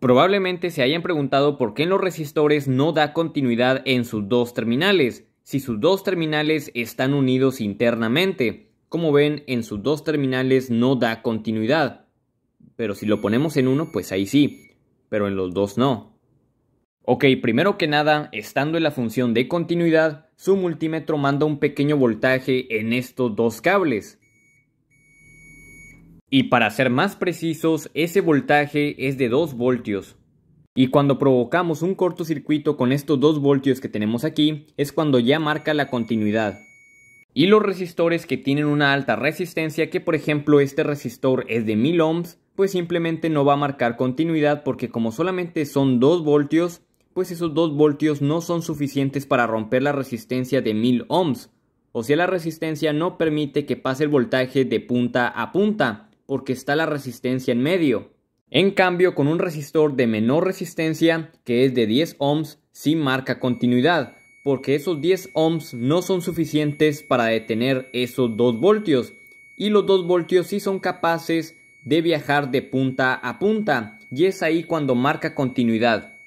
Probablemente se hayan preguntado por qué en los resistores no da continuidad en sus dos terminales, si sus dos terminales están unidos internamente. Como ven, en sus dos terminales no da continuidad. Pero si lo ponemos en uno, pues ahí sí, pero en los dos no. Ok, primero que nada, estando en la función de continuidad, su multímetro manda un pequeño voltaje en estos dos cables. Y para ser más precisos, ese voltaje es de 2 voltios. Y cuando provocamos un cortocircuito con estos 2 voltios que tenemos aquí, es cuando ya marca la continuidad. Y los resistores que tienen una alta resistencia, que por ejemplo este resistor es de 1000 ohms, pues simplemente no va a marcar continuidad porque como solamente son 2 voltios, pues esos 2 voltios no son suficientes para romper la resistencia de 1000 ohms. O sea, la resistencia no permite que pase el voltaje de punta a punta, porque está la resistencia en medio. En cambio, con un resistor de menor resistencia, que es de 10 ohms, sí marca continuidad, porque esos 10 ohms no son suficientes para detener esos 2 voltios, y los 2 voltios sí son capaces de viajar de punta a punta, y es ahí cuando marca continuidad.